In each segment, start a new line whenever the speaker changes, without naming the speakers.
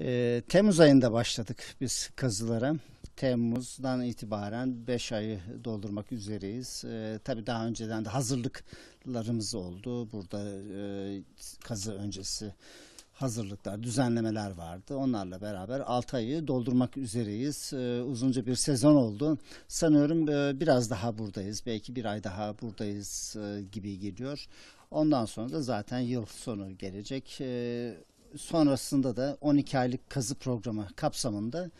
E, Temmuz ayında başladık biz kazılara. Temmuz'dan itibaren 5 ayı doldurmak üzereyiz. E, tabii daha önceden de hazırlıklarımız oldu. Burada e, kazı öncesi hazırlıklar, düzenlemeler vardı. Onlarla beraber 6 ayı doldurmak üzereyiz. Ee, uzunca bir sezon oldu. Sanıyorum e, biraz daha buradayız. Belki bir ay daha buradayız e, gibi geliyor. Ondan sonra da zaten yıl sonu gelecek. E, sonrasında da 12 aylık kazı programı kapsamında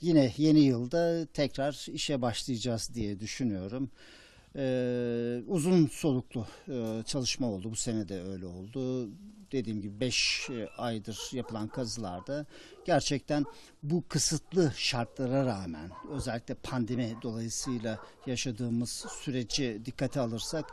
yine yeni yılda tekrar işe başlayacağız diye düşünüyorum. Ee, uzun soluklu e, çalışma oldu. Bu sene de öyle oldu. Dediğim gibi 5 e, aydır yapılan kazılarda gerçekten bu kısıtlı şartlara rağmen özellikle pandemi dolayısıyla yaşadığımız süreci dikkate alırsak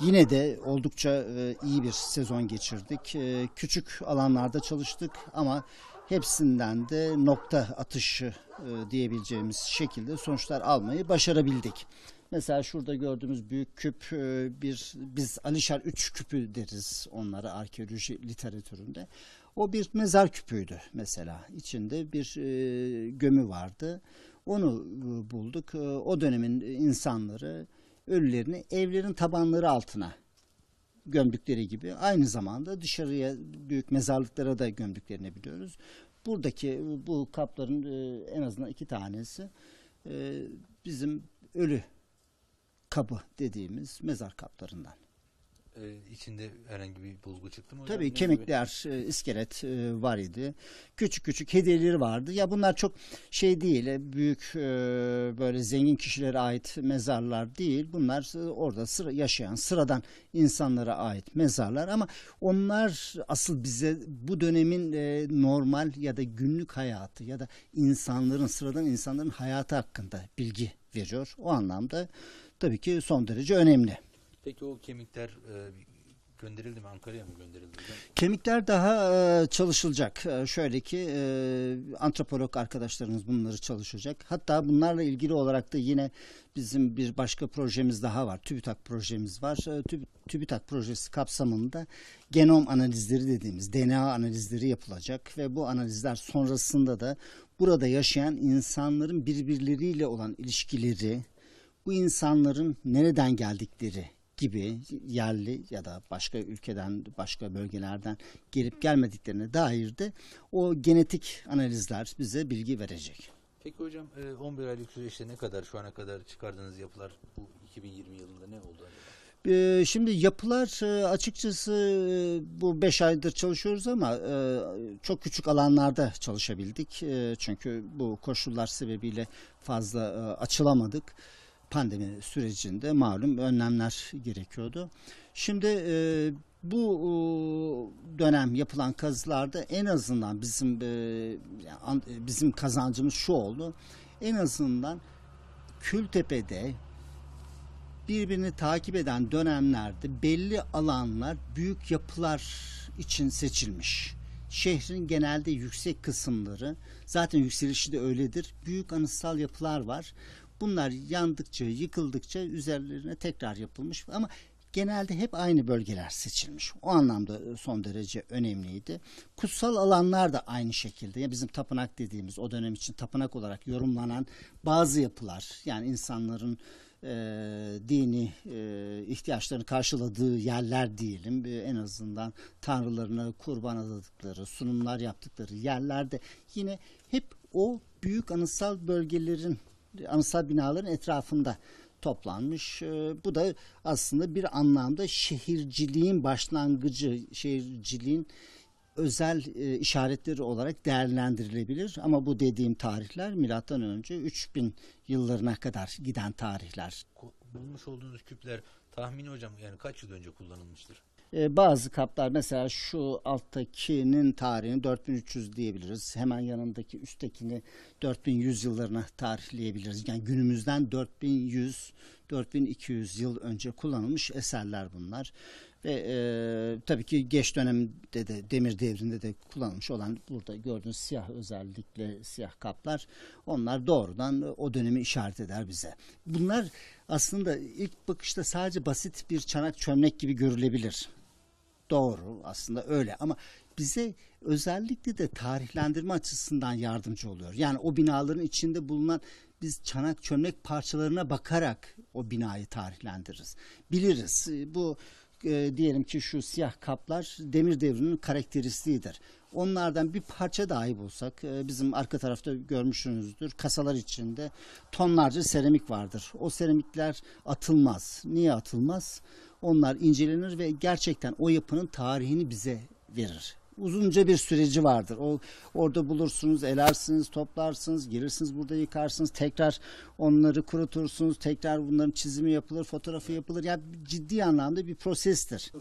yine de oldukça e, iyi bir sezon geçirdik. E, küçük alanlarda çalıştık ama hepsinden de nokta atışı e, diyebileceğimiz şekilde sonuçlar almayı başarabildik. Mesela şurada gördüğümüz büyük küp e, bir biz Alişar 3 küpü deriz onlara arkeoloji literatüründe. O bir mezar küpüydü mesela. İçinde bir e, gömü vardı. Onu e, bulduk. E, o dönemin insanları ölülerini evlerin tabanları altına gömdükleri gibi aynı zamanda dışarıya büyük mezarlıklara da gömdüklerini biliyoruz. Buradaki bu kapların e, en azından iki tanesi e, bizim ölü kabı dediğimiz mezar kaplarından
e, içinde herhangi bir bozgu çıktı mı? Tabii ne kemikler,
e, iskelet e, var idi. Küçük küçük hediyeleri vardı. Ya bunlar çok şey değil, e, büyük e, böyle zengin kişilere ait mezarlar değil. Bunlar orada sıra, yaşayan sıradan insanlara ait mezarlar ama onlar asıl bize bu dönemin normal ya da günlük hayatı ya da insanların sıradan insanların hayatı hakkında bilgi veriyor. O anlamda tabii ki son derece önemli.
Peki o kemikler e, gönderildi mi Ankara'ya mı gönderildi?
Kemikler daha e, çalışılacak. E, şöyle ki antropolog arkadaşlarımız bunları çalışacak. Hatta bunlarla ilgili olarak da yine bizim bir başka projemiz daha var. TÜBİTAK projemiz var. E, TÜBİTAK projesi kapsamında genom analizleri dediğimiz DNA analizleri yapılacak ve bu analizler sonrasında da burada yaşayan insanların birbirleriyle olan ilişkileri, bu insanların nereden geldikleri gibi yerli ya da başka ülkeden, başka bölgelerden gelip gelmediklerine dair de o genetik analizler bize bilgi verecek.
Peki hocam 11 e, aylık süreçte ne kadar şu ana kadar çıkardığınız yapılar bu 2020 yılında ne oldu
e, Şimdi yapılar e, açıkçası bu 5 aydır çalışıyoruz ama çok küçük alanlarda çalışabildik. Çünkü bu koşullar sebebiyle fazla açılamadık pandemi sürecinde malum önlemler gerekiyordu. Şimdi e, bu e, dönem yapılan kazılarda en azından bizim e, e, bizim kazancımız şu oldu. En azından Kültepe'de birbirini takip eden dönemlerde belli alanlar büyük yapılar için seçilmiş. Şehrin genelde yüksek kısımları zaten yükselişi de öyledir. Büyük anıtsal yapılar var. Bunlar yandıkça, yıkıldıkça üzerlerine tekrar yapılmış ama genelde hep aynı bölgeler seçilmiş. O anlamda e, son derece önemliydi. Kutsal alanlar da aynı şekilde. Ya bizim tapınak dediğimiz o dönem için tapınak olarak yorumlanan bazı yapılar yani insanların e, dini e, ihtiyaçlarını karşıladığı yerler diyelim e, en azından tanrılarına kurban adadıkları sunumlar yaptıkları yerlerde yine hep o büyük anıtsal bölgelerin anısal binaların etrafında toplanmış. Ee, bu da aslında bir anlamda şehirciliğin başlangıcı, şehirciliğin özel e, işaretleri olarak değerlendirilebilir ama bu dediğim tarihler milattan önce 3000 yıllarına kadar giden tarihler.
Bulmuş olduğunuz küpler tahmini hocam yani kaç yıl önce kullanılmıştır?
Ee, bazı kaplar mesela şu alttakinin tarihini 4300 diyebiliriz. Hemen yanındaki üsttekini 4100 yıllarına tarihleyebiliriz. Yani günümüzden 4100 4200 yıl önce kullanılmış eserler bunlar. Ve e, tabii ki geç dönemde de demir devrinde de kullanılmış olan burada gördüğünüz siyah özellikle siyah kaplar onlar doğrudan o dönemi işaret eder bize. Bunlar aslında ilk bakışta sadece basit bir çanak çömlek gibi görülebilir. Doğru aslında öyle ama bize özellikle de tarihlendirme açısından yardımcı oluyor. Yani o binaların içinde bulunan biz çanak çömlek parçalarına bakarak o binayı tarihlendiririz. Biliriz bu e, diyelim ki şu siyah kaplar demir devrinin karakteristiğidir. Onlardan bir parça dahi bulsak e, bizim arka tarafta görmüşsünüzdür kasalar içinde tonlarca seramik vardır. O seramikler atılmaz. Niye atılmaz? Onlar incelenir ve gerçekten o yapının tarihini bize verir uzunca bir süreci vardır. O orada bulursunuz, elersiniz, toplarsınız, girirsiniz burada yıkarsınız, tekrar onları kurutursunuz, tekrar bunların çizimi yapılır, fotoğrafı yapılır. Yani ciddi anlamda bir prosestir.